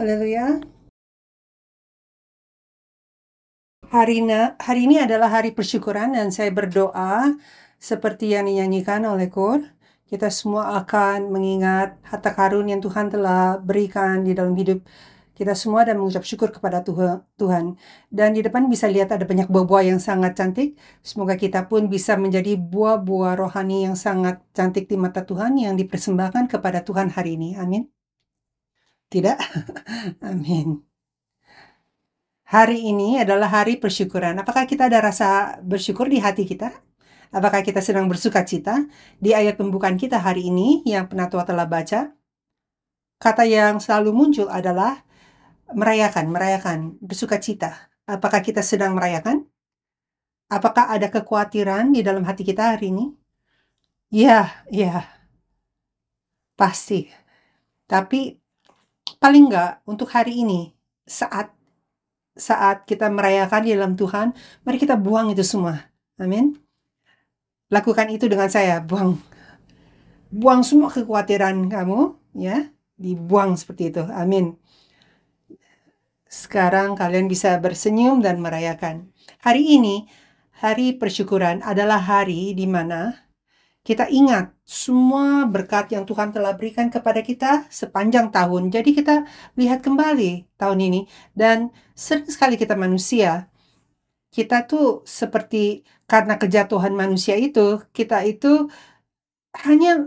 Haleluya. Hari, hari ini adalah hari persyukuran dan saya berdoa seperti yang dinyanyikan oleh Kur. Kita semua akan mengingat harta karun yang Tuhan telah berikan di dalam hidup kita semua dan mengucap syukur kepada Tuhan. Dan di depan bisa lihat ada banyak buah-buah yang sangat cantik. Semoga kita pun bisa menjadi buah-buah rohani yang sangat cantik di mata Tuhan yang dipersembahkan kepada Tuhan hari ini. Amin. Tidak? Amin. Hari ini adalah hari persyukuran. Apakah kita ada rasa bersyukur di hati kita? Apakah kita sedang bersuka cita? Di ayat pembukaan kita hari ini yang penatua telah baca, kata yang selalu muncul adalah merayakan, merayakan, bersuka cita. Apakah kita sedang merayakan? Apakah ada kekhawatiran di dalam hati kita hari ini? Ya, ya. Pasti. Tapi paling enggak untuk hari ini saat saat kita merayakan di dalam Tuhan, mari kita buang itu semua. Amin. Lakukan itu dengan saya, buang buang semua kekhawatiran kamu ya, dibuang seperti itu. Amin. Sekarang kalian bisa bersenyum dan merayakan. Hari ini, hari persyukuran adalah hari di mana kita ingat semua berkat yang Tuhan telah berikan kepada kita sepanjang tahun. Jadi kita lihat kembali tahun ini dan sering sekali kita manusia kita tuh seperti karena kejatuhan manusia itu kita itu hanya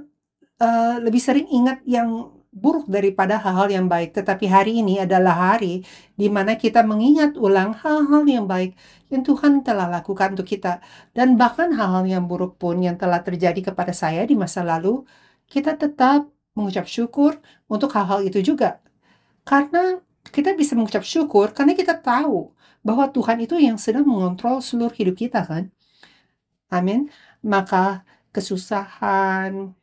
uh, lebih sering ingat yang buruk daripada hal-hal yang baik. Tetapi hari ini adalah hari di mana kita mengingat ulang hal-hal yang baik yang Tuhan telah lakukan untuk kita. Dan bahkan hal-hal yang buruk pun yang telah terjadi kepada saya di masa lalu, kita tetap mengucap syukur untuk hal-hal itu juga. Karena kita bisa mengucap syukur karena kita tahu bahwa Tuhan itu yang sedang mengontrol seluruh hidup kita kan. Amin. Maka kesusahan,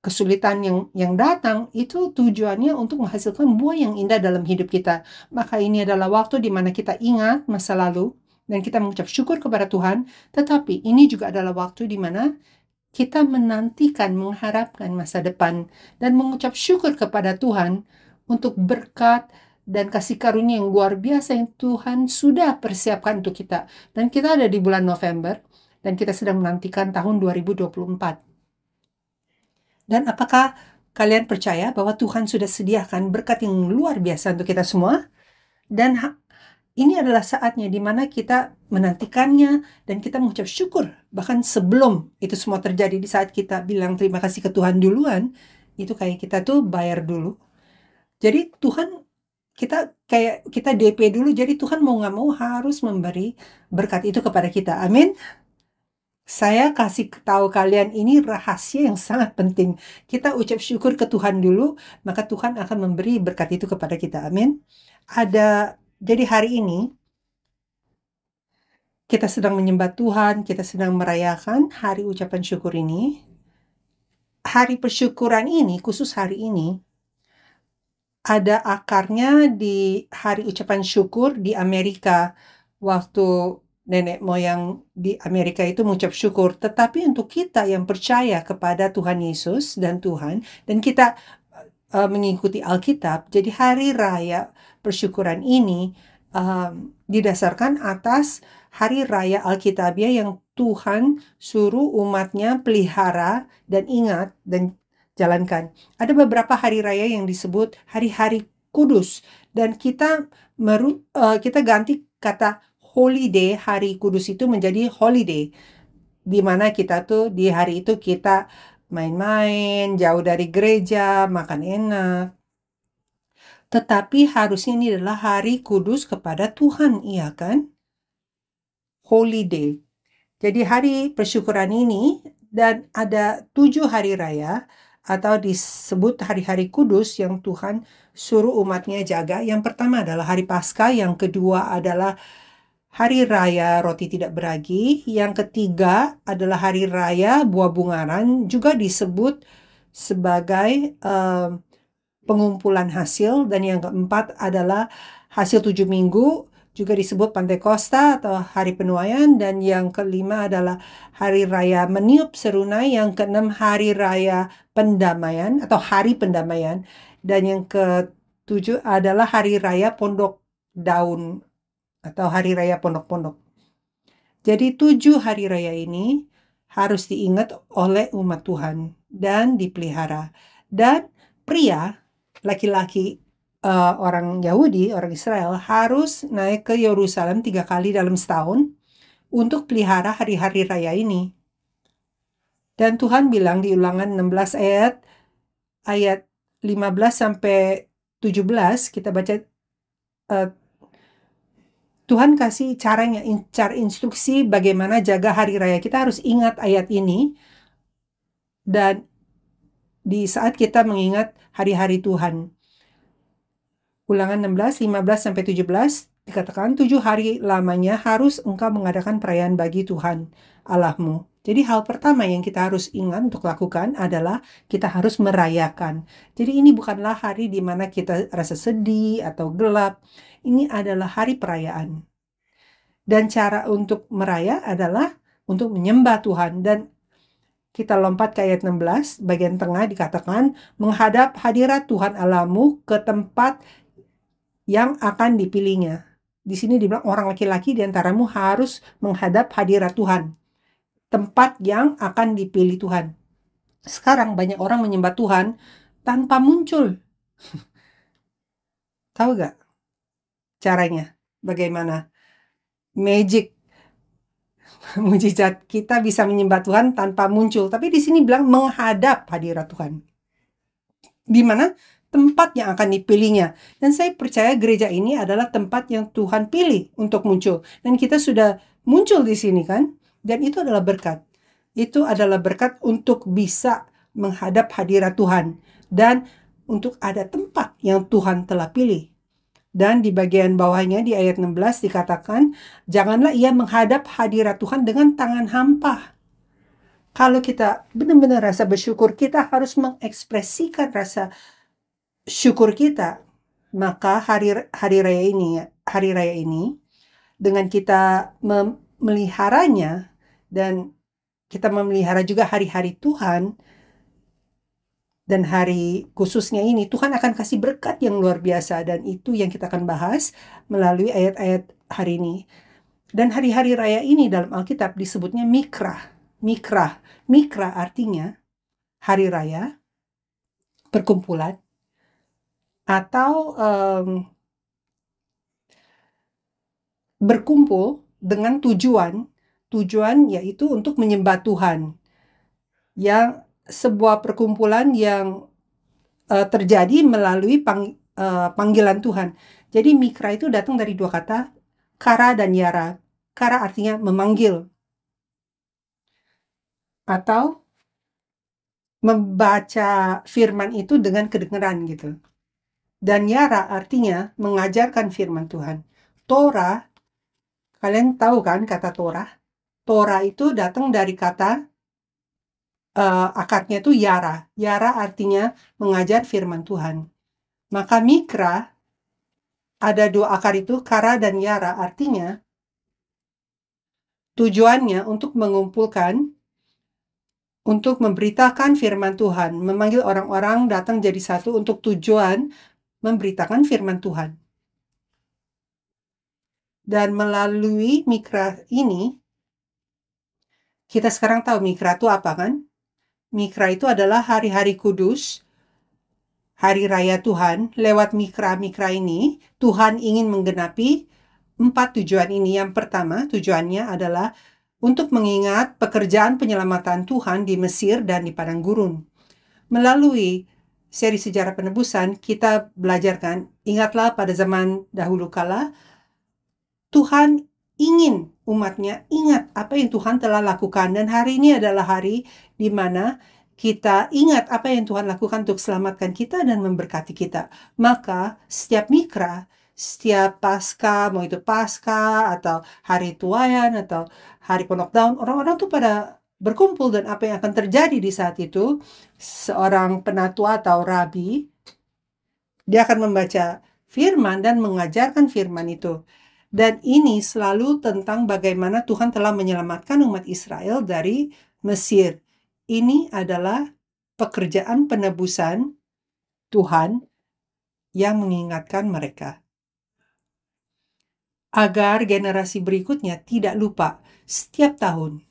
kesulitan yang yang datang itu tujuannya untuk menghasilkan buah yang indah dalam hidup kita. Maka ini adalah waktu di mana kita ingat masa lalu dan kita mengucap syukur kepada Tuhan, tetapi ini juga adalah waktu di mana kita menantikan, mengharapkan masa depan dan mengucap syukur kepada Tuhan untuk berkat dan kasih karunia yang luar biasa yang Tuhan sudah persiapkan untuk kita. Dan kita ada di bulan November dan kita sedang menantikan tahun 2024. Dan apakah kalian percaya bahwa Tuhan sudah sediakan berkat yang luar biasa untuk kita semua? Dan ini adalah saatnya di mana kita menantikannya dan kita mengucap syukur. Bahkan sebelum itu semua terjadi di saat kita bilang terima kasih ke Tuhan duluan, itu kayak kita tuh bayar dulu. Jadi Tuhan kita kayak kita DP dulu jadi Tuhan mau nggak mau harus memberi berkat itu kepada kita. Amin. Saya kasih tahu kalian ini rahasia yang sangat penting. Kita ucap syukur ke Tuhan dulu, maka Tuhan akan memberi berkat itu kepada kita. Amin. Ada jadi hari ini kita sedang menyembah Tuhan, kita sedang merayakan hari ucapan syukur ini. Hari persyukuran ini, khusus hari ini, ada akarnya di hari ucapan syukur di Amerika waktu nenek moyang di Amerika itu mengucap syukur. Tetapi untuk kita yang percaya kepada Tuhan Yesus dan Tuhan, dan kita uh, mengikuti Alkitab, jadi hari raya persyukuran ini uh, didasarkan atas hari raya Alkitabiah yang Tuhan suruh umatnya pelihara dan ingat dan jalankan. Ada beberapa hari raya yang disebut hari-hari kudus dan kita meru, uh, kita ganti kata holiday hari kudus itu menjadi holiday di mana kita tuh di hari itu kita main-main jauh dari gereja makan enak tetapi harusnya ini adalah hari kudus kepada Tuhan iya kan holiday jadi hari persyukuran ini dan ada tujuh hari raya atau disebut hari-hari kudus yang Tuhan suruh umatnya jaga. Yang pertama adalah hari Paskah, yang kedua adalah Hari Raya Roti Tidak Beragi. Yang ketiga adalah Hari Raya Buah Bungaran, juga disebut sebagai uh, pengumpulan hasil. Dan yang keempat adalah hasil tujuh minggu, juga disebut Pantai kosta atau Hari Penuaian. Dan yang kelima adalah Hari Raya Meniup Serunai. Yang keenam Hari Raya Pendamaian atau Hari Pendamaian. Dan yang ketujuh adalah Hari Raya Pondok Daun atau hari raya pondok-pondok. Jadi tujuh hari raya ini harus diingat oleh umat Tuhan dan dipelihara. Dan pria, laki-laki uh, orang Yahudi, orang Israel harus naik ke Yerusalem tiga kali dalam setahun untuk pelihara hari-hari raya ini. Dan Tuhan bilang di ulangan 16 ayat, ayat 15 sampai 17, kita baca uh, Tuhan kasih caranya, cara instruksi bagaimana jaga hari raya. Kita harus ingat ayat ini dan di saat kita mengingat hari-hari Tuhan. Ulangan 16, 15 sampai 17 dikatakan tujuh hari lamanya harus engkau mengadakan perayaan bagi Tuhan Allahmu jadi hal pertama yang kita harus ingat untuk lakukan adalah kita harus merayakan. Jadi ini bukanlah hari di mana kita rasa sedih atau gelap. Ini adalah hari perayaan. Dan cara untuk meraya adalah untuk menyembah Tuhan dan kita lompat ke ayat 16 bagian tengah dikatakan menghadap hadirat Tuhan Alamu ke tempat yang akan dipilihnya. Di sini dibilang orang laki-laki di antaramu harus menghadap hadirat Tuhan tempat yang akan dipilih Tuhan. Sekarang banyak orang menyembah Tuhan tanpa muncul. Tahu gak caranya? Bagaimana? Magic. Mujizat kita bisa menyembah Tuhan tanpa muncul. Tapi di sini bilang menghadap hadirat Tuhan. Di mana tempat yang akan dipilihnya. Dan saya percaya gereja ini adalah tempat yang Tuhan pilih untuk muncul. Dan kita sudah muncul di sini kan? Dan itu adalah berkat. Itu adalah berkat untuk bisa menghadap hadirat Tuhan dan untuk ada tempat yang Tuhan telah pilih. Dan di bagian bawahnya di ayat 16 dikatakan, janganlah ia menghadap hadirat Tuhan dengan tangan hampa. Kalau kita benar-benar rasa bersyukur, kita harus mengekspresikan rasa syukur kita. Maka hari hari raya ini, hari raya ini dengan kita memeliharanya dan kita memelihara juga hari-hari Tuhan dan hari khususnya ini Tuhan akan kasih berkat yang luar biasa dan itu yang kita akan bahas melalui ayat-ayat hari ini. Dan hari-hari raya ini dalam Alkitab disebutnya mikra. Mikra. Mikra artinya hari raya, perkumpulan atau um, berkumpul dengan tujuan tujuan yaitu untuk menyembah Tuhan. Yang sebuah perkumpulan yang uh, terjadi melalui pang, uh, panggilan Tuhan. Jadi mikra itu datang dari dua kata kara dan yara. Kara artinya memanggil atau membaca firman itu dengan kedengaran gitu. Dan yara artinya mengajarkan firman Tuhan. Torah, kalian tahu kan kata Torah? Tora itu datang dari kata uh, akadnya itu yara. Yara artinya mengajar firman Tuhan. Maka mikra ada dua akar itu kara dan yara artinya tujuannya untuk mengumpulkan untuk memberitakan firman Tuhan, memanggil orang-orang datang jadi satu untuk tujuan memberitakan firman Tuhan. Dan melalui mikra ini, kita sekarang tahu Mikra itu apa kan? Mikra itu adalah hari-hari kudus, hari raya Tuhan. Lewat Mikra-Mikra ini, Tuhan ingin menggenapi empat tujuan ini. Yang pertama, tujuannya adalah untuk mengingat pekerjaan penyelamatan Tuhan di Mesir dan di padang gurun. Melalui seri sejarah penebusan, kita belajarkan, ingatlah pada zaman dahulu kala, Tuhan ingin umatnya ingat apa yang Tuhan telah lakukan dan hari ini adalah hari di mana kita ingat apa yang Tuhan lakukan untuk selamatkan kita dan memberkati kita. Maka setiap mikra, setiap pasca, mau itu pasca atau hari tuayan atau hari ponok daun, orang-orang tuh pada berkumpul dan apa yang akan terjadi di saat itu, seorang penatua atau rabi, dia akan membaca firman dan mengajarkan firman itu. Dan ini selalu tentang bagaimana Tuhan telah menyelamatkan umat Israel dari Mesir. Ini adalah pekerjaan penebusan Tuhan yang mengingatkan mereka agar generasi berikutnya tidak lupa setiap tahun,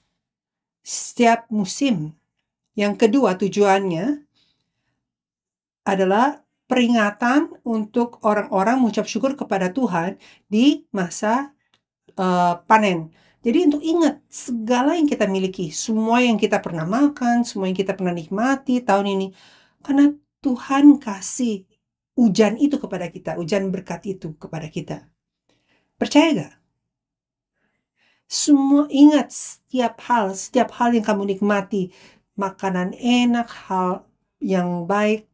setiap musim. Yang kedua tujuannya adalah peringatan untuk orang-orang mengucap syukur kepada Tuhan di masa uh, panen. Jadi untuk ingat segala yang kita miliki, semua yang kita pernah makan, semua yang kita pernah nikmati tahun ini, karena Tuhan kasih hujan itu kepada kita, hujan berkat itu kepada kita. Percaya gak? Semua ingat setiap hal, setiap hal yang kamu nikmati, makanan enak, hal yang baik,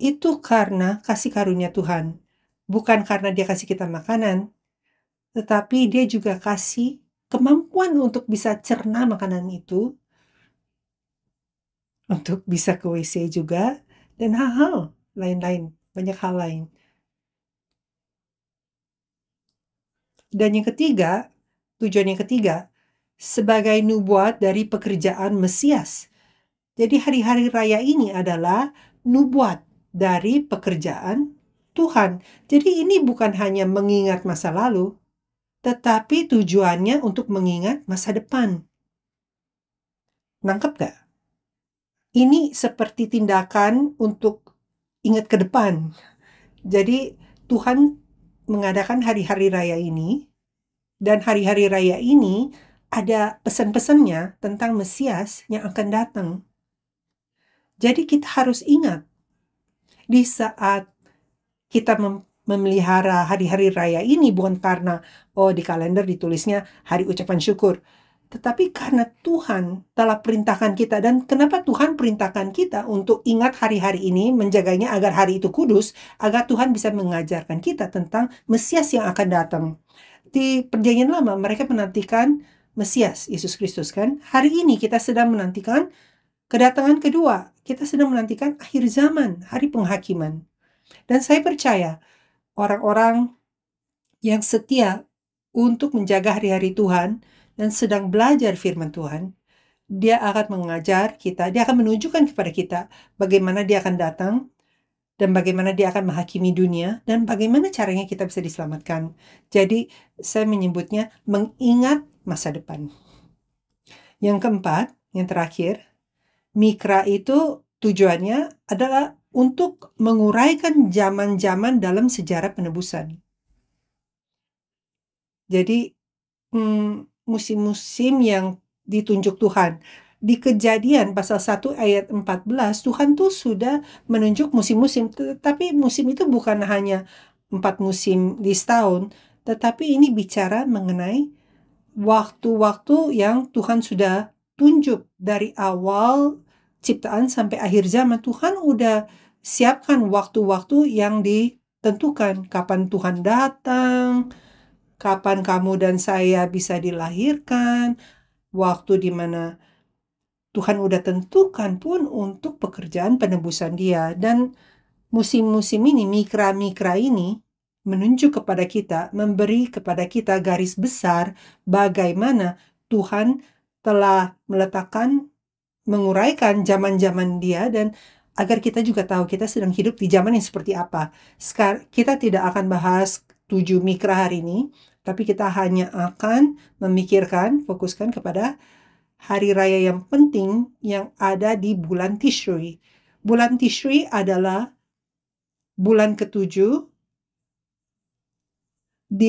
itu karena kasih karunia Tuhan. Bukan karena dia kasih kita makanan, tetapi dia juga kasih kemampuan untuk bisa cerna makanan itu, untuk bisa ke WC juga, dan hal-hal lain-lain, banyak hal lain. Dan yang ketiga, tujuan yang ketiga, sebagai nubuat dari pekerjaan Mesias. Jadi hari-hari raya ini adalah nubuat dari pekerjaan Tuhan. Jadi ini bukan hanya mengingat masa lalu, tetapi tujuannya untuk mengingat masa depan. Nangkep gak? Ini seperti tindakan untuk ingat ke depan. Jadi Tuhan mengadakan hari-hari raya ini, dan hari-hari raya ini ada pesan-pesannya tentang Mesias yang akan datang. Jadi kita harus ingat di saat kita mem memelihara hari-hari raya ini bukan karena oh di kalender ditulisnya hari ucapan syukur tetapi karena Tuhan telah perintahkan kita dan kenapa Tuhan perintahkan kita untuk ingat hari-hari ini menjaganya agar hari itu kudus agar Tuhan bisa mengajarkan kita tentang Mesias yang akan datang di perjanjian lama mereka menantikan Mesias Yesus Kristus kan hari ini kita sedang menantikan Kedatangan kedua, kita sedang menantikan akhir zaman, hari penghakiman. Dan saya percaya orang-orang yang setia untuk menjaga hari-hari Tuhan dan sedang belajar firman Tuhan, dia akan mengajar kita, dia akan menunjukkan kepada kita bagaimana dia akan datang dan bagaimana dia akan menghakimi dunia dan bagaimana caranya kita bisa diselamatkan. Jadi saya menyebutnya mengingat masa depan. Yang keempat, yang terakhir, Mikra itu tujuannya adalah untuk menguraikan zaman-zaman dalam sejarah penebusan. Jadi hmm, musim-musim hmm, yang ditunjuk Tuhan. Di kejadian pasal 1 ayat 14, Tuhan tuh sudah menunjuk musim-musim. Tapi musim itu bukan hanya empat musim di setahun, tetapi ini bicara mengenai waktu-waktu yang Tuhan sudah tunjuk dari awal ciptaan sampai akhir zaman Tuhan udah siapkan waktu-waktu yang ditentukan kapan Tuhan datang, kapan kamu dan saya bisa dilahirkan, waktu di mana Tuhan udah tentukan pun untuk pekerjaan penebusan dia dan musim-musim ini mikra-mikra ini menunjuk kepada kita, memberi kepada kita garis besar bagaimana Tuhan telah meletakkan menguraikan zaman-zaman dia dan agar kita juga tahu kita sedang hidup di zaman yang seperti apa. Sekar kita tidak akan bahas tujuh mikro hari ini, tapi kita hanya akan memikirkan, fokuskan kepada hari raya yang penting yang ada di bulan Tishri. Bulan Tishri adalah bulan ketujuh di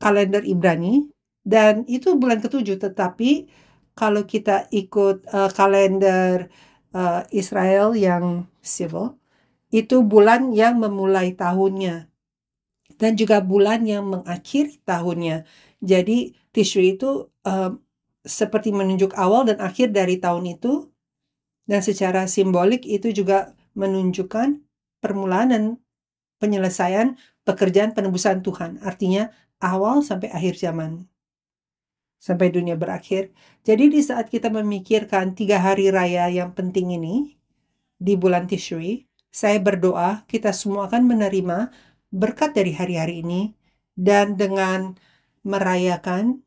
kalender Ibrani dan itu bulan ketujuh tetapi kalau kita ikut uh, kalender uh, Israel yang civil itu bulan yang memulai tahunnya dan juga bulan yang mengakhiri tahunnya jadi Tishri itu uh, seperti menunjuk awal dan akhir dari tahun itu dan secara simbolik itu juga menunjukkan permulaan dan penyelesaian pekerjaan penebusan Tuhan artinya awal sampai akhir zaman sampai dunia berakhir. Jadi di saat kita memikirkan tiga hari raya yang penting ini di bulan Tishri, saya berdoa kita semua akan menerima berkat dari hari-hari ini dan dengan merayakan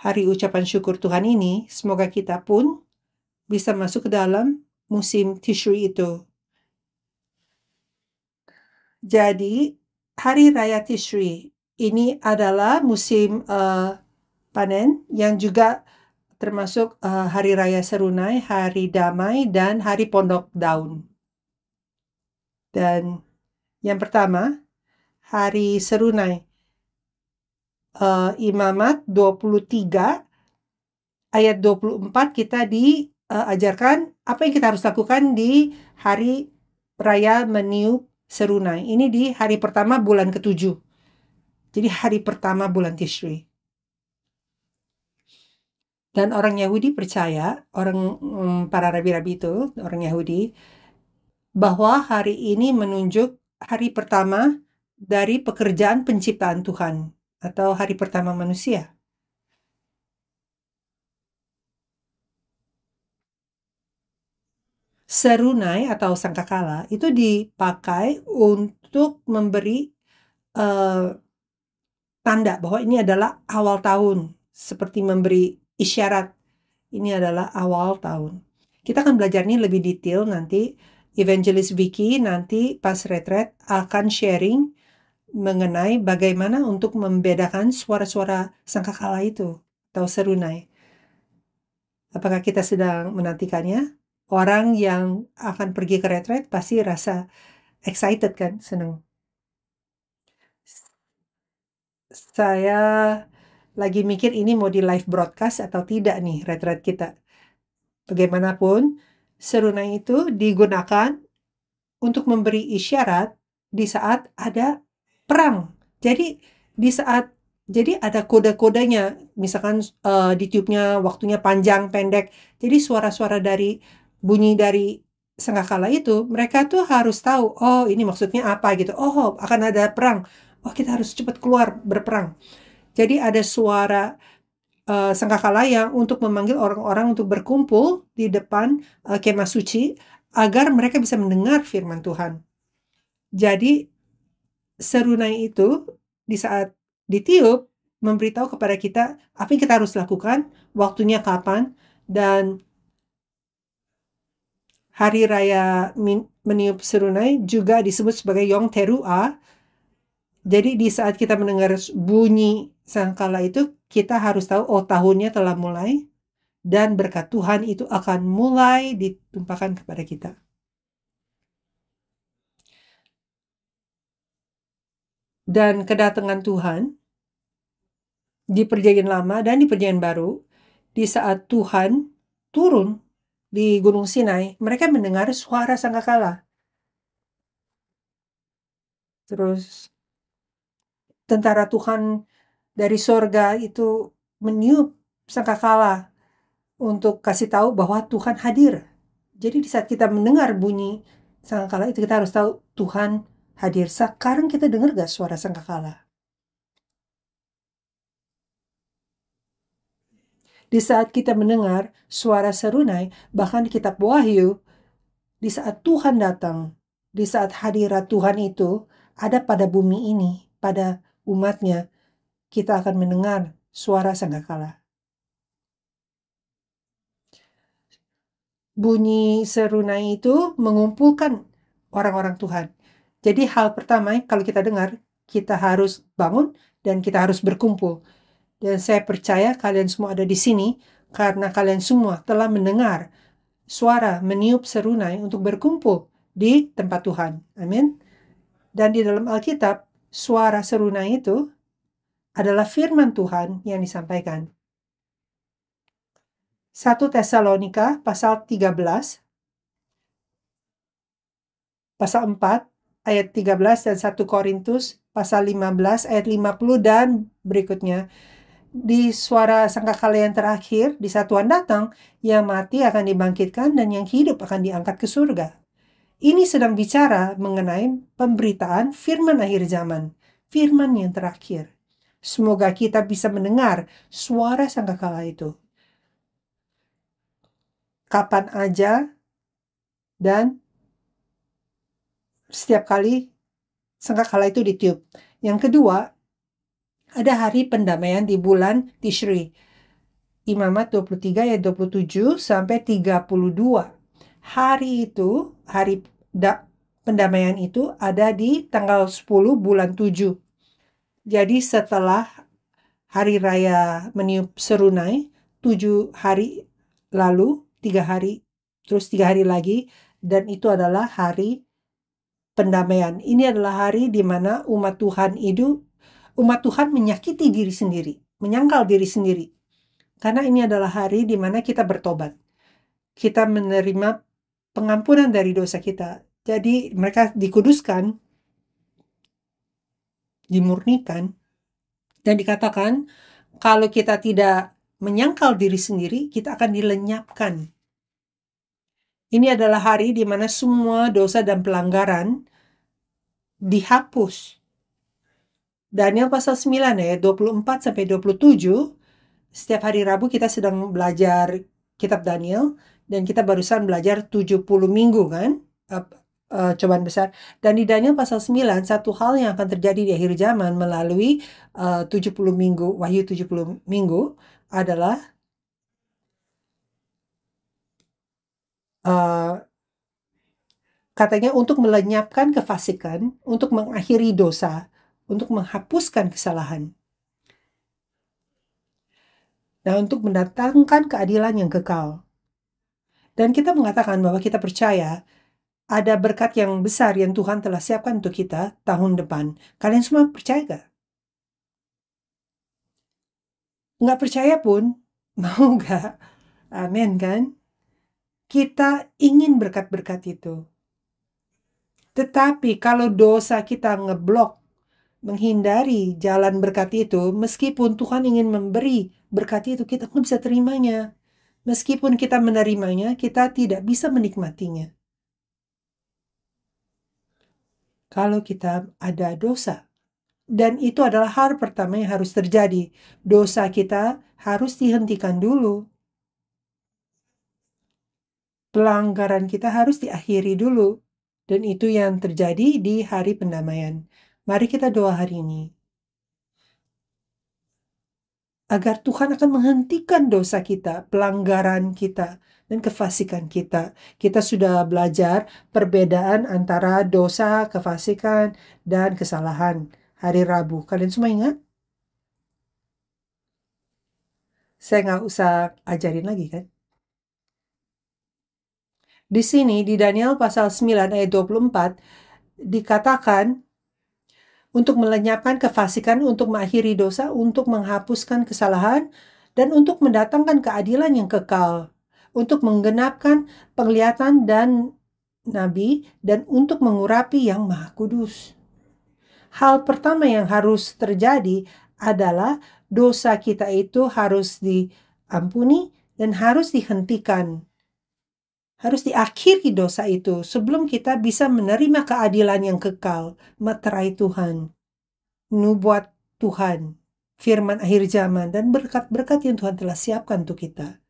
hari ucapan syukur Tuhan ini, semoga kita pun bisa masuk ke dalam musim Tishri itu. Jadi, hari raya Tishri ini adalah musim uh, panen yang juga termasuk uh, Hari Raya Serunai, Hari Damai, dan Hari Pondok Daun. Dan yang pertama, Hari Serunai. Uh, Imamat 23 ayat 24 kita diajarkan eh, uh, apa yang kita harus lakukan di hari raya meniup serunai. Ini di hari pertama bulan ketujuh. Jadi hari pertama bulan Tishri. Dan orang Yahudi percaya, orang mm, para rabi-rabi itu, orang Yahudi, bahwa hari ini menunjuk hari pertama dari pekerjaan penciptaan Tuhan atau hari pertama manusia. serunai atau sangkakala itu dipakai untuk memberi uh, tanda bahwa ini adalah awal tahun seperti memberi isyarat. Ini adalah awal tahun. Kita akan belajar ini lebih detail nanti. Evangelist Vicky nanti pas retret akan sharing mengenai bagaimana untuk membedakan suara-suara sangka sangkakala itu atau serunai. Apakah kita sedang menantikannya? Orang yang akan pergi ke retret pasti rasa excited kan, senang. Saya lagi mikir ini mau di live broadcast atau tidak nih retret kita. Bagaimanapun, seruna itu digunakan untuk memberi isyarat di saat ada perang. Jadi di saat jadi ada kode-kodenya, misalkan uh, eh, tiupnya waktunya panjang, pendek. Jadi suara-suara dari bunyi dari sengkakala itu, mereka tuh harus tahu, oh ini maksudnya apa gitu. Oh akan ada perang. Oh kita harus cepat keluar berperang. Jadi ada suara uh, yang untuk memanggil orang-orang untuk berkumpul di depan uh, kemah suci agar mereka bisa mendengar firman Tuhan. Jadi serunai itu di saat ditiup memberitahu kepada kita apa yang kita harus lakukan, waktunya kapan, dan hari raya meniup serunai juga disebut sebagai Yong Terua. Jadi di saat kita mendengar bunyi Sangkala itu kita harus tahu, oh tahunnya telah mulai. Dan berkat Tuhan itu akan mulai ditumpahkan kepada kita. Dan kedatangan Tuhan di perjanjian lama dan di perjanjian baru, di saat Tuhan turun di Gunung Sinai, mereka mendengar suara sangkakala. Terus tentara Tuhan dari sorga itu meniup sangkakala untuk kasih tahu bahwa Tuhan hadir. Jadi di saat kita mendengar bunyi sangkakala itu kita harus tahu Tuhan hadir. Sekarang kita dengar gak suara sangkakala? Di saat kita mendengar suara serunai, bahkan di kitab Wahyu, di saat Tuhan datang, di saat hadirat Tuhan itu ada pada bumi ini, pada umatnya, kita akan mendengar suara sangkakala. Bunyi serunai itu mengumpulkan orang-orang Tuhan. Jadi hal pertama kalau kita dengar, kita harus bangun dan kita harus berkumpul. Dan saya percaya kalian semua ada di sini karena kalian semua telah mendengar suara meniup serunai untuk berkumpul di tempat Tuhan. Amin. Dan di dalam Alkitab, suara serunai itu adalah firman Tuhan yang disampaikan. 1 Tesalonika pasal 13 pasal 4 ayat 13 dan 1 Korintus pasal 15 ayat 50 dan berikutnya di suara sangkakala yang terakhir di satuan datang yang mati akan dibangkitkan dan yang hidup akan diangkat ke surga. Ini sedang bicara mengenai pemberitaan firman akhir zaman, firman yang terakhir. Semoga kita bisa mendengar suara sangkakala itu. Kapan aja dan setiap kali sangkakala itu ditiup. Yang kedua, ada hari pendamaian di bulan Tishri. Imamat 23 ayat 27 sampai 32. Hari itu, hari da, pendamaian itu ada di tanggal 10 bulan 7 jadi setelah hari raya meniup serunai, tujuh hari lalu, tiga hari, terus tiga hari lagi, dan itu adalah hari pendamaian. Ini adalah hari di mana umat Tuhan itu, umat Tuhan menyakiti diri sendiri, menyangkal diri sendiri. Karena ini adalah hari di mana kita bertobat. Kita menerima pengampunan dari dosa kita. Jadi mereka dikuduskan dimurnikan. Dan dikatakan kalau kita tidak menyangkal diri sendiri, kita akan dilenyapkan. Ini adalah hari di mana semua dosa dan pelanggaran dihapus. Daniel pasal 9 ayat 24 sampai 27. Setiap hari Rabu kita sedang belajar kitab Daniel dan kita barusan belajar 70 minggu kan uh, cobaan besar. Dan di Daniel pasal 9, satu hal yang akan terjadi di akhir zaman melalui eh, uh, 70 minggu, wahyu 70 minggu adalah uh, katanya untuk melenyapkan kefasikan, untuk mengakhiri dosa, untuk menghapuskan kesalahan. Nah, untuk mendatangkan keadilan yang kekal. Dan kita mengatakan bahwa kita percaya ada berkat yang besar yang Tuhan telah siapkan untuk kita tahun depan. Kalian semua percaya gak? Nggak percaya pun, mau gak, Amin kan? Kita ingin berkat-berkat itu. Tetapi kalau dosa kita ngeblok, menghindari jalan berkat itu, meskipun Tuhan ingin memberi berkat itu, kita nggak bisa terimanya. Meskipun kita menerimanya, kita tidak bisa menikmatinya. kalau kita ada dosa. Dan itu adalah hal pertama yang harus terjadi. Dosa kita harus dihentikan dulu. Pelanggaran kita harus diakhiri dulu. Dan itu yang terjadi di hari pendamaian. Mari kita doa hari ini. Agar Tuhan akan menghentikan dosa kita, pelanggaran kita, dan kefasikan kita. Kita sudah belajar perbedaan antara dosa, kefasikan, dan kesalahan hari Rabu. Kalian semua ingat? Saya nggak usah ajarin lagi kan? Di sini di Daniel pasal 9 ayat 24 dikatakan untuk melenyapkan kefasikan, untuk mengakhiri dosa, untuk menghapuskan kesalahan, dan untuk mendatangkan keadilan yang kekal untuk menggenapkan penglihatan dan nabi dan untuk mengurapi yang maha kudus. Hal pertama yang harus terjadi adalah dosa kita itu harus diampuni dan harus dihentikan. Harus diakhiri dosa itu sebelum kita bisa menerima keadilan yang kekal, materai Tuhan, nubuat Tuhan, firman akhir zaman, dan berkat-berkat yang Tuhan telah siapkan untuk kita.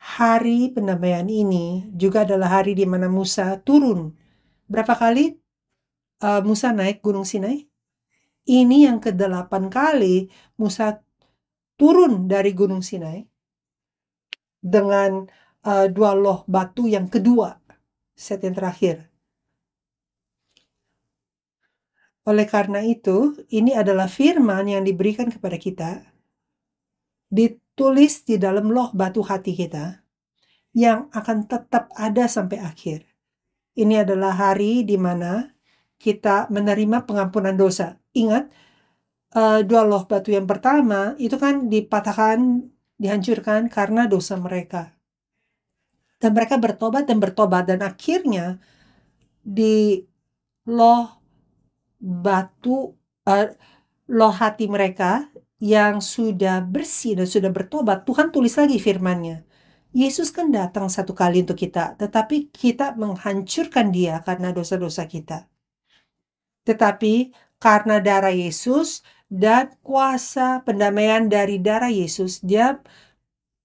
hari pendamaian ini juga adalah hari di mana Musa turun. Berapa kali uh, Musa naik Gunung Sinai? Ini yang kedelapan kali Musa turun dari Gunung Sinai dengan uh, dua loh batu yang kedua, set yang terakhir. Oleh karena itu, ini adalah firman yang diberikan kepada kita di tulis di dalam loh batu hati kita yang akan tetap ada sampai akhir. Ini adalah hari di mana kita menerima pengampunan dosa. Ingat, eh, dua loh batu yang pertama itu kan dipatahkan, dihancurkan karena dosa mereka. Dan mereka bertobat dan bertobat dan akhirnya di loh batu uh, loh hati mereka yang sudah bersih dan sudah bertobat, Tuhan tulis lagi Firman-nya. Yesus kan datang satu kali untuk kita, tetapi kita menghancurkan dia karena dosa-dosa kita. Tetapi karena darah Yesus dan kuasa pendamaian dari darah Yesus, dia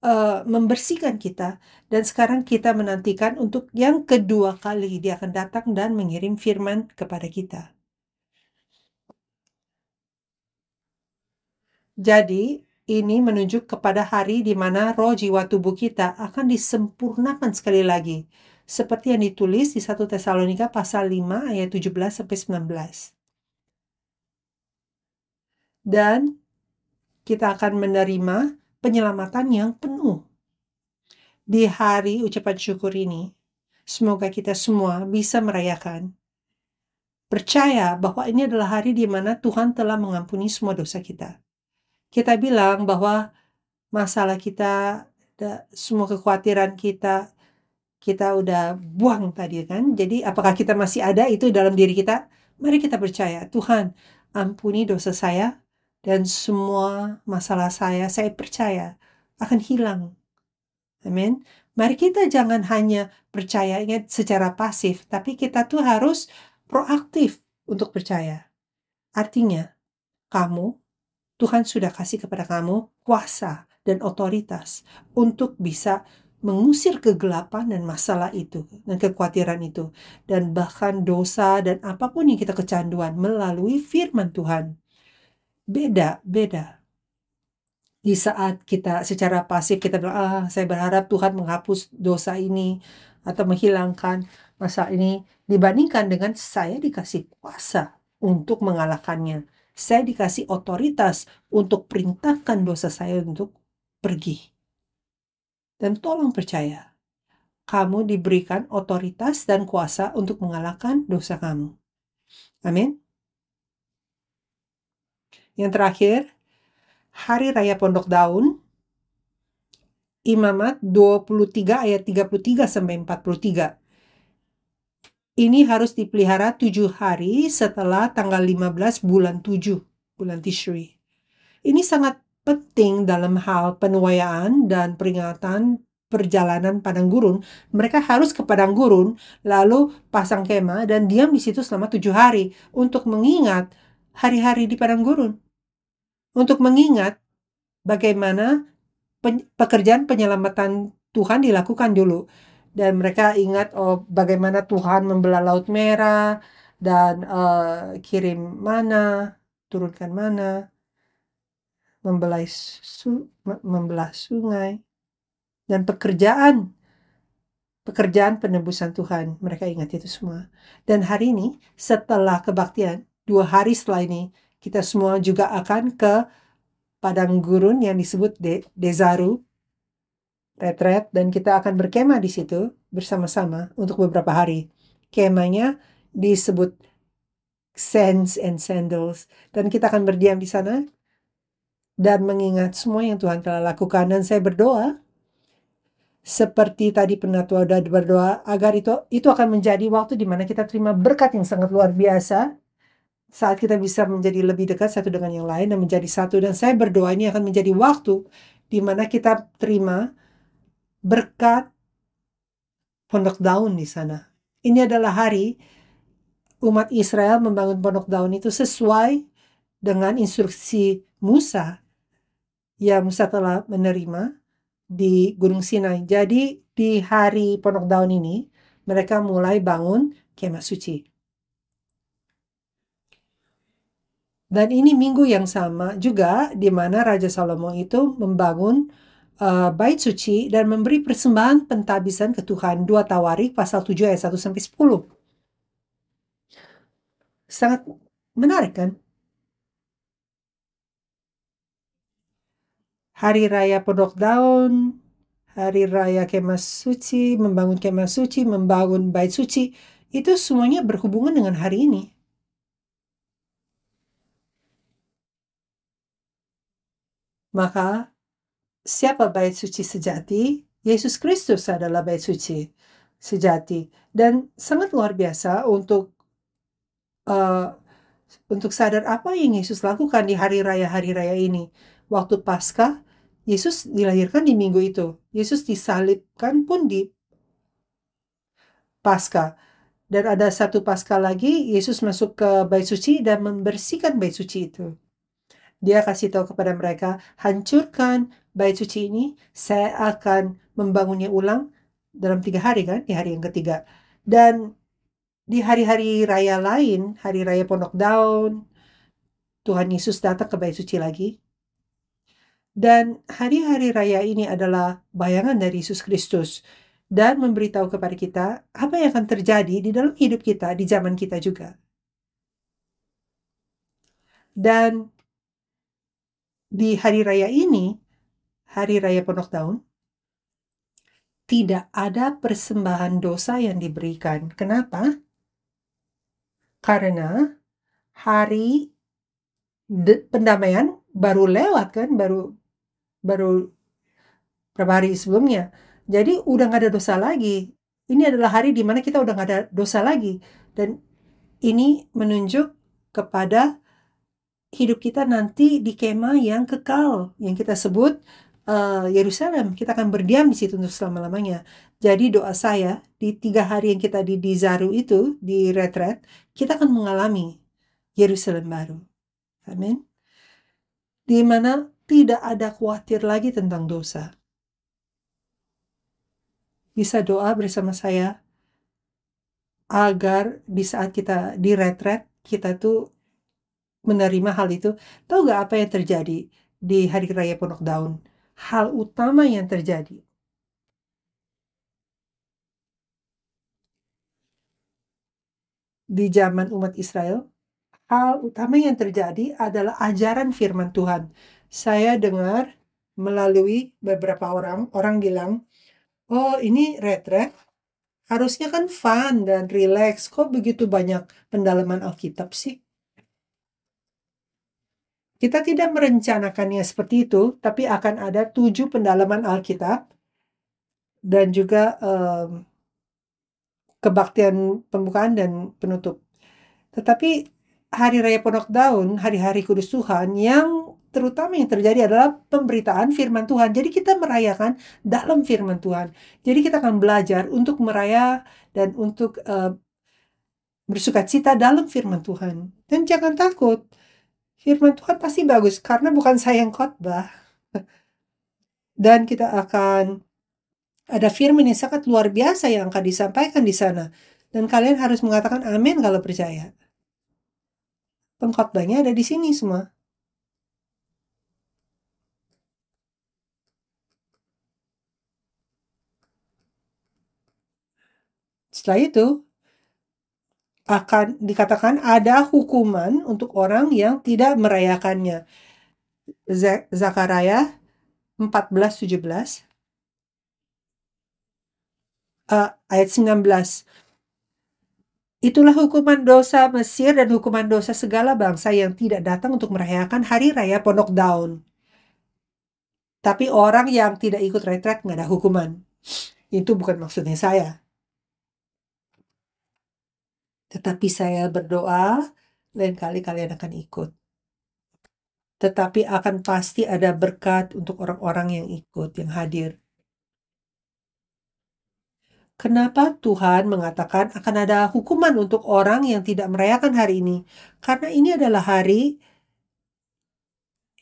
uh, membersihkan kita. Dan sekarang kita menantikan untuk yang kedua kali dia akan datang dan mengirim firman kepada kita. Jadi, ini menunjuk kepada hari di mana roh jiwa tubuh kita akan disempurnakan sekali lagi, seperti yang ditulis di 1 Tesalonika pasal 5 ayat 17 sampai 19. Dan kita akan menerima penyelamatan yang penuh. Di hari ucapan syukur ini, semoga kita semua bisa merayakan. Percaya bahwa ini adalah hari di mana Tuhan telah mengampuni semua dosa kita kita bilang bahwa masalah kita, semua kekhawatiran kita, kita udah buang tadi kan. Jadi apakah kita masih ada itu dalam diri kita? Mari kita percaya, Tuhan ampuni dosa saya dan semua masalah saya, saya percaya akan hilang. Amin. Mari kita jangan hanya percaya ingat secara pasif, tapi kita tuh harus proaktif untuk percaya. Artinya, kamu Tuhan sudah kasih kepada kamu kuasa dan otoritas untuk bisa mengusir kegelapan dan masalah itu dan kekhawatiran itu dan bahkan dosa dan apapun yang kita kecanduan melalui firman Tuhan. Beda, beda. Di saat kita secara pasif kita bilang, ah saya berharap Tuhan menghapus dosa ini atau menghilangkan masalah ini dibandingkan dengan saya dikasih kuasa untuk mengalahkannya saya dikasih otoritas untuk perintahkan dosa saya untuk pergi. Dan tolong percaya, kamu diberikan otoritas dan kuasa untuk mengalahkan dosa kamu. Amin. Yang terakhir, Hari Raya Pondok Daun, Imamat 23 ayat 33 sampai 43. Ini harus dipelihara tujuh hari setelah tanggal 15 bulan 7, bulan Tishri. Ini sangat penting dalam hal penuaian dan peringatan perjalanan padang gurun. Mereka harus ke padang gurun, lalu pasang kemah dan diam di situ selama tujuh hari untuk mengingat hari-hari di padang gurun. Untuk mengingat bagaimana pekerjaan penyelamatan Tuhan dilakukan dulu dan mereka ingat oh bagaimana Tuhan membelah laut merah dan uh, kirim mana turunkan mana membelah su membelah sungai dan pekerjaan pekerjaan penebusan Tuhan mereka ingat itu semua dan hari ini setelah kebaktian dua hari setelah ini kita semua juga akan ke padang gurun yang disebut De Dezaru retret dan kita akan berkemah di situ bersama-sama untuk beberapa hari. Kemahnya disebut Sands and Sandals dan kita akan berdiam di sana dan mengingat semua yang Tuhan telah lakukan dan saya berdoa seperti tadi penatua sudah berdoa agar itu itu akan menjadi waktu di mana kita terima berkat yang sangat luar biasa saat kita bisa menjadi lebih dekat satu dengan yang lain dan menjadi satu dan saya berdoa ini akan menjadi waktu di mana kita terima berkat pondok daun di sana. Ini adalah hari umat Israel membangun pondok daun itu sesuai dengan instruksi Musa yang Musa telah menerima di Gunung Sinai. Jadi di hari pondok daun ini mereka mulai bangun kemah suci. Dan ini minggu yang sama juga di mana Raja Salomo itu membangun uh, bait suci dan memberi persembahan pentabisan ke Tuhan. dua Tawarik pasal 7 ayat 1 sampai 10. Sangat menarik kan? Hari Raya Pondok Daun, Hari Raya Kemah Suci, membangun Kemah Suci, membangun Bait Suci, itu semuanya berhubungan dengan hari ini. Maka Siapa bait suci sejati? Yesus Kristus adalah bait suci sejati dan sangat luar biasa untuk uh, untuk sadar apa yang Yesus lakukan di hari raya hari raya ini. Waktu Paskah, Yesus dilahirkan di minggu itu. Yesus disalibkan pun di Paskah. Dan ada satu Paskah lagi, Yesus masuk ke bait suci dan membersihkan bait suci itu. Dia kasih tahu kepada mereka, hancurkan bait suci ini saya akan membangunnya ulang dalam tiga hari kan di hari yang ketiga dan di hari-hari raya lain hari raya pondok daun Tuhan Yesus datang ke bait suci lagi dan hari-hari raya ini adalah bayangan dari Yesus Kristus dan memberitahu kepada kita apa yang akan terjadi di dalam hidup kita di zaman kita juga dan di hari raya ini Hari Raya Pondok Daun, tidak ada persembahan dosa yang diberikan. Kenapa? Karena hari pendamaian baru lewat kan, baru baru berapa hari sebelumnya. Jadi udah nggak ada dosa lagi. Ini adalah hari di mana kita udah nggak ada dosa lagi. Dan ini menunjuk kepada hidup kita nanti di kema yang kekal, yang kita sebut Eh, Yerusalem. Uh, kita akan berdiam di situ untuk selama-lamanya. Jadi doa saya di tiga hari yang kita di, Dizaru itu di retret, kita akan mengalami Yerusalem baru. Amin. Di mana tidak ada khawatir lagi tentang dosa. Bisa doa bersama saya agar di saat kita di retret kita tuh menerima hal itu. Tahu gak apa yang terjadi di hari raya Pondok Daun? hal utama yang terjadi. Di zaman umat Israel, hal utama yang terjadi adalah ajaran firman Tuhan. Saya dengar melalui beberapa orang, orang bilang, oh ini retret, harusnya kan fun dan relax, kok begitu banyak pendalaman Alkitab sih? Kita tidak merencanakannya seperti itu, tapi akan ada tujuh pendalaman Alkitab dan juga um, kebaktian pembukaan dan penutup. Tetapi hari raya Pondok Daun, hari-hari kudus Tuhan yang terutama yang terjadi adalah pemberitaan firman Tuhan. Jadi kita merayakan dalam firman Tuhan. Jadi kita akan belajar untuk meraya dan untuk uh, bersuka cita dalam firman Tuhan. Dan jangan takut, firman Tuhan pasti bagus karena bukan saya yang khotbah. Dan kita akan ada firman yang sangat luar biasa yang akan disampaikan di sana. Dan kalian harus mengatakan amin kalau percaya. Pengkhotbahnya ada di sini semua. Setelah itu, akan dikatakan ada hukuman untuk orang yang tidak merayakannya. Zakaria 14:17 uh, eh, ayat 19. Itulah hukuman dosa Mesir dan hukuman dosa segala bangsa yang tidak datang untuk merayakan hari raya Pondok Daun. Tapi orang yang tidak ikut retret nggak ada hukuman. Itu bukan maksudnya saya. Tetapi saya berdoa, lain kali kalian akan ikut. Tetapi akan pasti ada berkat untuk orang-orang yang ikut, yang hadir. Kenapa Tuhan mengatakan akan ada hukuman untuk orang yang tidak merayakan hari ini? Karena ini adalah hari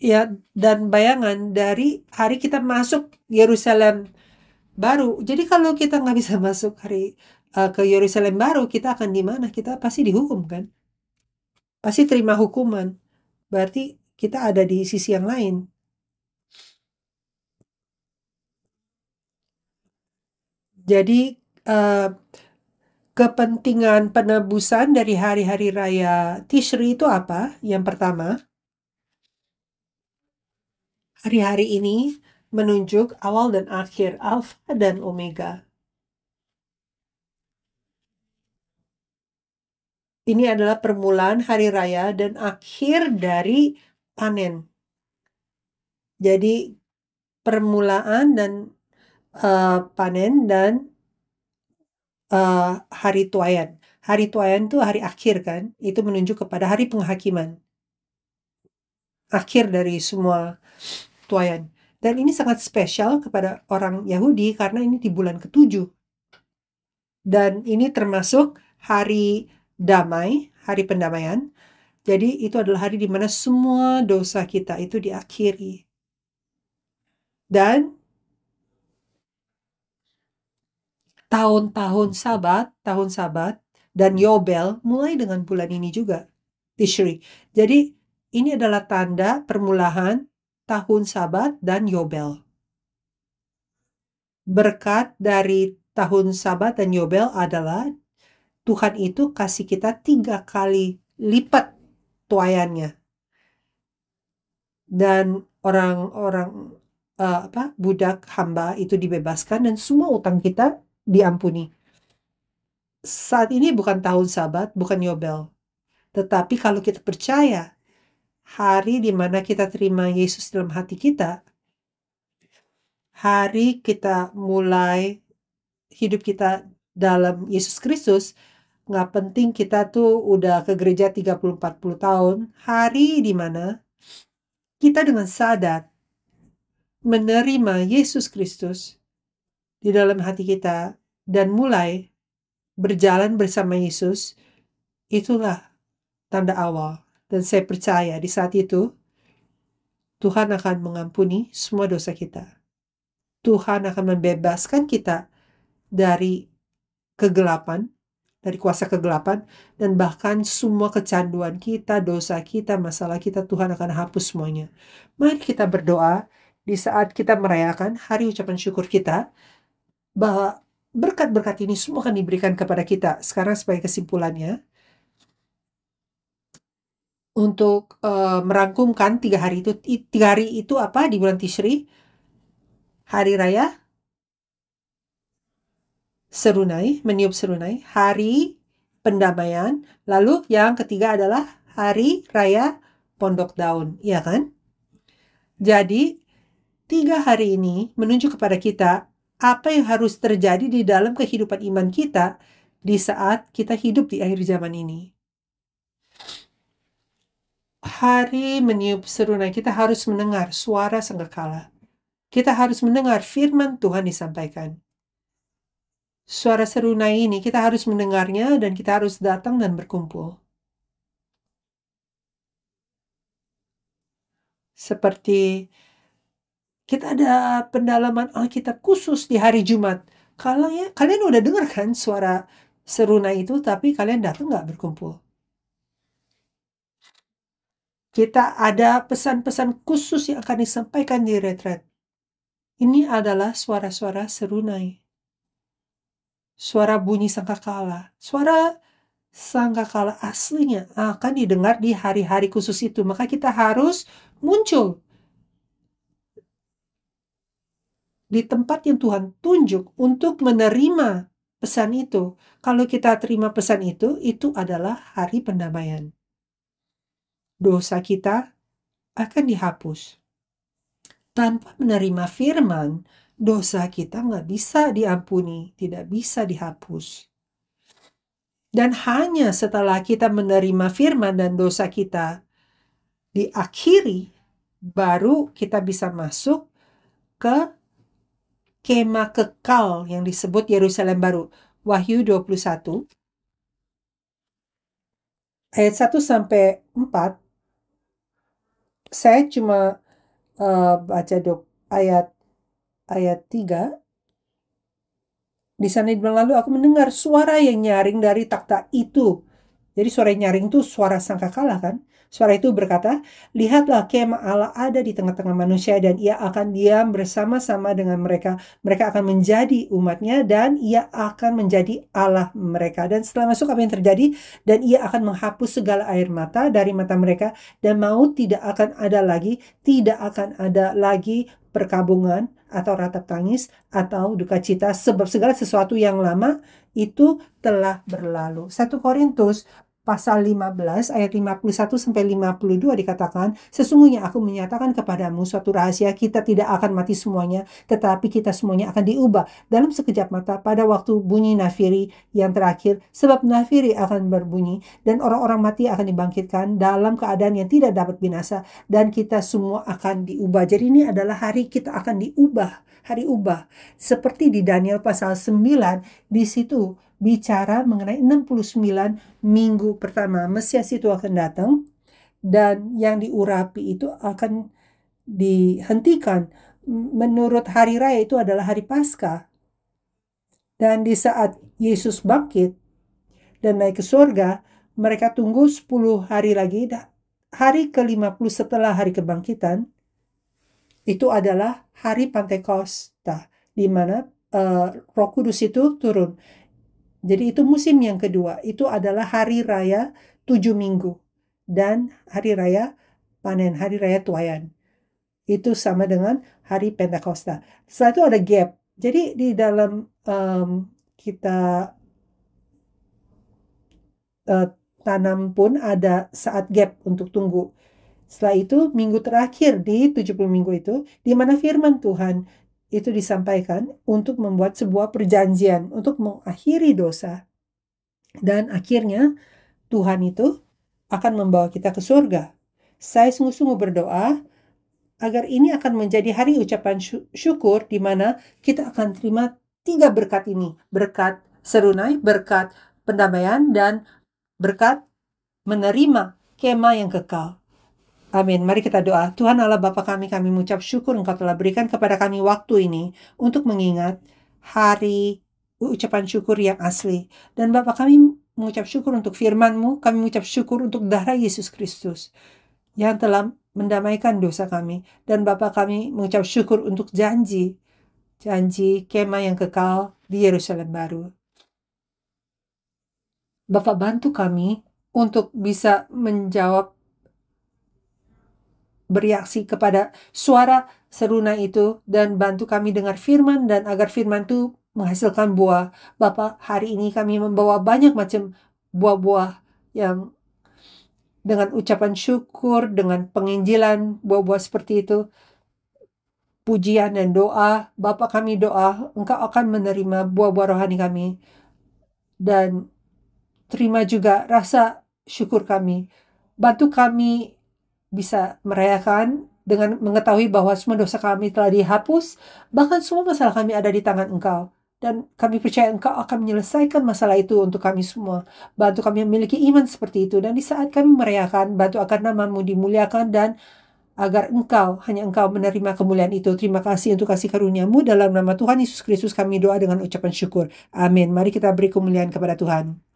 ya dan bayangan dari hari kita masuk Yerusalem baru. Jadi kalau kita nggak bisa masuk hari uh, ke Yerusalem baru kita akan di mana kita pasti dihukum kan pasti terima hukuman berarti kita ada di sisi yang lain jadi uh, kepentingan penebusan dari hari-hari raya Tishri itu apa? Yang pertama, hari-hari ini menunjuk awal dan akhir, alfa dan omega. Ini adalah permulaan hari raya dan akhir dari panen. Jadi permulaan dan uh, panen dan uh, hari tuayan. Hari tuayan itu hari akhir kan, itu menunjuk kepada hari penghakiman. Akhir dari semua tuayan. Dan ini sangat spesial kepada orang Yahudi karena ini di bulan ketujuh. Dan ini termasuk hari damai, hari pendamaian. Jadi itu adalah hari di mana semua dosa kita itu diakhiri. Dan tahun-tahun sabat, tahun sabat, dan Yobel mulai dengan bulan ini juga, Tishri. Jadi ini adalah tanda permulaan tahun sabat dan Yobel. Berkat dari tahun sabat dan Yobel adalah Tuhan itu kasih kita tiga kali lipat tuayannya. Dan orang-orang uh, apa budak hamba itu dibebaskan dan semua utang kita diampuni. Saat ini bukan tahun sabat, bukan Yobel. Tetapi kalau kita percaya hari di mana kita terima Yesus dalam hati kita, hari kita mulai hidup kita dalam Yesus Kristus, nggak penting kita tuh udah ke gereja 30-40 tahun, hari di mana kita dengan sadar menerima Yesus Kristus di dalam hati kita dan mulai berjalan bersama Yesus, itulah tanda awal. Dan saya percaya di saat itu, Tuhan akan mengampuni semua dosa kita. Tuhan akan membebaskan kita dari kegelapan dari kuasa kegelapan dan bahkan semua kecanduan kita, dosa kita, masalah kita Tuhan akan hapus semuanya. Mari kita berdoa di saat kita merayakan hari ucapan syukur kita bahwa berkat-berkat ini semua akan diberikan kepada kita. Sekarang sebagai kesimpulannya untuk uh, merangkumkan tiga hari itu tiga hari itu apa di bulan Tishri hari raya serunai, meniup serunai, hari pendamaian, lalu yang ketiga adalah hari raya pondok daun, ya kan? Jadi, tiga hari ini menunjuk kepada kita apa yang harus terjadi di dalam kehidupan iman kita di saat kita hidup di akhir zaman ini. Hari meniup serunai, kita harus mendengar suara sangkakala. Kita harus mendengar firman Tuhan disampaikan suara serunai ini kita harus mendengarnya dan kita harus datang dan berkumpul. Seperti kita ada pendalaman Alkitab khusus di hari Jumat. Kalau ya, kalian udah dengar kan suara seruna itu, tapi kalian datang nggak berkumpul. Kita ada pesan-pesan khusus yang akan disampaikan di retret. Ini adalah suara-suara serunai suara bunyi sangkakala. Suara sangkakala aslinya akan didengar di hari-hari khusus itu. Maka kita harus muncul di tempat yang Tuhan tunjuk untuk menerima pesan itu. Kalau kita terima pesan itu, itu adalah hari pendamaian. Dosa kita akan dihapus. Tanpa menerima firman, dosa kita nggak bisa diampuni, tidak bisa dihapus. Dan hanya setelah kita menerima firman dan dosa kita diakhiri, baru kita bisa masuk ke kema kekal yang disebut Yerusalem Baru. Wahyu 21 ayat 1 sampai 4 saya cuma uh, baca dok, ayat ayat 3. Di sana dibilang lalu aku mendengar suara yang nyaring dari takhta itu. Jadi suara yang nyaring itu suara sangka kalah kan? Suara itu berkata, Lihatlah kemah Allah ada di tengah-tengah manusia dan ia akan diam bersama-sama dengan mereka. Mereka akan menjadi umatnya dan ia akan menjadi Allah mereka. Dan setelah masuk apa yang terjadi? Dan ia akan menghapus segala air mata dari mata mereka dan maut tidak akan ada lagi, tidak akan ada lagi perkabungan, atau ratap tangis atau duka cita sebab segala sesuatu yang lama itu telah berlalu. 1 Korintus pasal 15 ayat 51 sampai 52 dikatakan, sesungguhnya aku menyatakan kepadamu suatu rahasia kita tidak akan mati semuanya, tetapi kita semuanya akan diubah dalam sekejap mata pada waktu bunyi nafiri yang terakhir, sebab nafiri akan berbunyi dan orang-orang mati akan dibangkitkan dalam keadaan yang tidak dapat binasa dan kita semua akan diubah. Jadi ini adalah hari kita akan diubah, hari ubah. Seperti di Daniel pasal 9, di situ bicara mengenai 69 minggu pertama Mesias itu akan datang dan yang diurapi itu akan dihentikan. Menurut hari raya itu adalah hari Paskah. Dan di saat Yesus bangkit dan naik ke surga, mereka tunggu 10 hari lagi. Hari ke-50 setelah hari kebangkitan, itu adalah hari Pantekosta, di mana uh, roh kudus itu turun jadi itu musim yang kedua, itu adalah hari raya tujuh minggu dan hari raya panen, hari raya tuayan. Itu sama dengan hari Pentakosta. Setelah itu ada gap. Jadi di dalam um, kita uh, tanam pun ada saat gap untuk tunggu. Setelah itu minggu terakhir di 70 minggu itu di mana firman Tuhan itu disampaikan untuk membuat sebuah perjanjian untuk mengakhiri dosa. Dan akhirnya Tuhan itu akan membawa kita ke surga. Saya sungguh-sungguh berdoa agar ini akan menjadi hari ucapan syukur di mana kita akan terima tiga berkat ini. Berkat serunai, berkat pendamaian, dan berkat menerima kema yang kekal. Amin. Mari kita doa. Tuhan Allah Bapa kami, kami mengucap syukur Engkau telah berikan kepada kami waktu ini untuk mengingat hari ucapan syukur yang asli. Dan Bapa kami mengucap syukur untuk firman-Mu, kami mengucap syukur untuk darah Yesus Kristus yang telah mendamaikan dosa kami. Dan Bapa kami mengucap syukur untuk janji, janji kema yang kekal di Yerusalem baru. Bapak bantu kami untuk bisa menjawab bereaksi kepada suara seruna itu dan bantu kami dengar firman dan agar firman itu menghasilkan buah. Bapak, hari ini kami membawa banyak macam buah-buah yang dengan ucapan syukur, dengan penginjilan buah-buah seperti itu, pujian dan doa, Bapak kami doa, Engkau akan menerima buah-buah rohani kami. Dan terima juga rasa syukur kami. Bantu kami bisa merayakan dengan mengetahui bahwa semua dosa kami telah dihapus, bahkan semua masalah kami ada di tangan Engkau. Dan kami percaya Engkau akan menyelesaikan masalah itu untuk kami semua. Bantu kami memiliki iman seperti itu. Dan di saat kami merayakan, bantu agar namamu dimuliakan dan agar Engkau, hanya Engkau menerima kemuliaan itu. Terima kasih untuk kasih karuniamu. Dalam nama Tuhan Yesus Kristus kami doa dengan ucapan syukur. Amin. Mari kita beri kemuliaan kepada Tuhan.